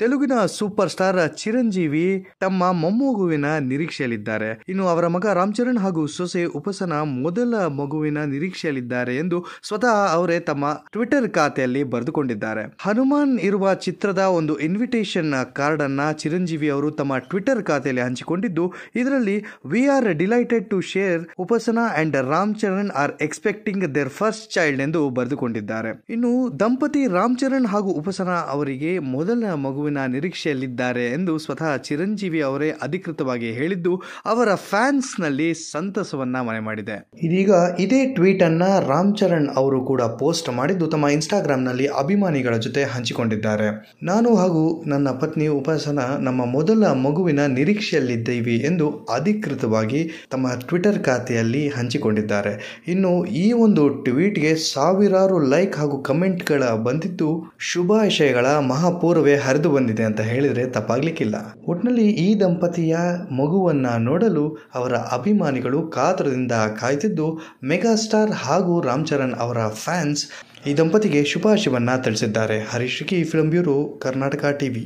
ತೆಲುಗಿನ super star Chiranjeevi ತಮ್ಮ ಮೊಮ್ಮಗುವಿನ ನಿರೀಕ್ಷೆಯಲ್ಲಿದ್ದಾರೆ ಇನ್ನು ಅವರ ಮಗ ರಾಮ್ ಚರಣ್ ಹಾಗೂ ಸೊಸೆ ಉಪಸನ ಮೊದಲ ಮಗುವಿನ ನಿರೀಕ್ಷೆಯಲ್ಲಿದ್ದಾರೆ ಎಂದು ಸ್ವತಃ ಅವರೇ ತಮ್ಮ ಟ್ವಿಟರ್ ಖಾತೆಯಲ್ಲಿ ಬರೆದುಕೊಂಡಿದ್ದಾರೆ ಹನುಮಾನ್ ಇರುವ ಚಿತ್ರದ ಒಂದು ಇನ್ವಿಟೇಷನ್ ಕಾರ್ಡ್ ಅನ್ನ ಚಿರಂಜೀವಿ ಅವರು ತಮ್ಮ ಟ್ವಿಟರ್ ಖಾತೆಯಲ್ಲಿ ಹಂಚಿಕೊಂಡಿದ್ದು ಇದರಲ್ಲಿ we are delighted to share Upasana and Ram Charan are expecting their first child ಎಂದು ಬರೆದುಕೊಂಡಿದ್ದಾರೆ ಇನ್ನು ದಂಪತಿ ರಾಮ್ ಚರಣ್ ಹಾಗೂ ಉಪಸನ ಅವರಿಗೆ ಮೊದಲ ಮಗುವಿನ ಗೆಲುವಿನ ನಿರೀಕ್ಷೆಯಲ್ಲಿದ್ದಾರೆ ಎಂದು ಸ್ವತಃ ಚಿರಂಜೀವಿ ಅವರೇ ಅಧಿಕೃತವಾಗಿ ಹೇಳಿದ್ದು ಅವರ ಫ್ಯಾನ್ಸ್ ನಲ್ಲಿ ಸಂತಸವನ್ನ ಮನೆ ಮಾಡಿದೆ ಇದೀಗ ಇದೇ ಟ್ವೀಟ್ ಅನ್ನ ರಾಮ್ ಚರಣ್ ಅವರು ಕೂಡ ಪೋಸ್ಟ್ ಮಾಡಿದ್ದು ತಮ್ಮ ನಲ್ಲಿ ಅಭಿಮಾನಿಗಳ ಜೊತೆ ಹಂಚಿಕೊಂಡಿದ್ದಾರೆ ನಾನು ಹಾಗೂ ನನ್ನ ಪತ್ನಿ ಉಪಾಸನ ನಮ್ಮ ಮೊದಲ ಮಗುವಿನ ನಿರೀಕ್ಷೆಯಲ್ಲಿದ್ದೇವೆ ಎಂದು ಅಧಿಕೃತವಾಗಿ ತಮ್ಮ ಟ್ವಿಟರ್ ಖಾತೆಯಲ್ಲಿ ಹಂಚಿಕೊಂಡಿದ್ದಾರೆ ಇನ್ನು ಈ ಒಂದು ಟ್ವೀಟ್ಗೆ ಸಾವಿರಾರು ಲೈಕ್ ಹಾಗೂ ಗಳ ಬಂದಿದ್ದು ಶುಭಾಶಯಗಳ ಮಹಾಪೂರ್ವೇ ಹರಿದು ಬಂದಿದೆ ಅಂತ ಹೇಳಿದರೆ ತಪ್ಪಾಗ್ಲಿಕ್ಕಿಲ್ಲ ಒಟ್ನಲ್ಲಿ ಈ ದಂಪತಿಯ ಮಗುವನ್ನ ನೋಡಲು ಅವರ ಅಭಿಮಾನಿಗಳು ಕಾತರದಿಂದ ಕಾಯ್ತಿದ್ದು ಮೆಗಾಸ್ಟಾರ್ ಹಾಗೂ ರಾಮ್ ಚರಣ್ ಅವರ ಫ್ಯಾನ್ಸ್ ಈ ದಂಪತಿಗೆ ಶುಭಾಶಯವನ್ನ ತಿಳಿಸಿದ್ದಾರೆ Harish film bureau Karnataka TV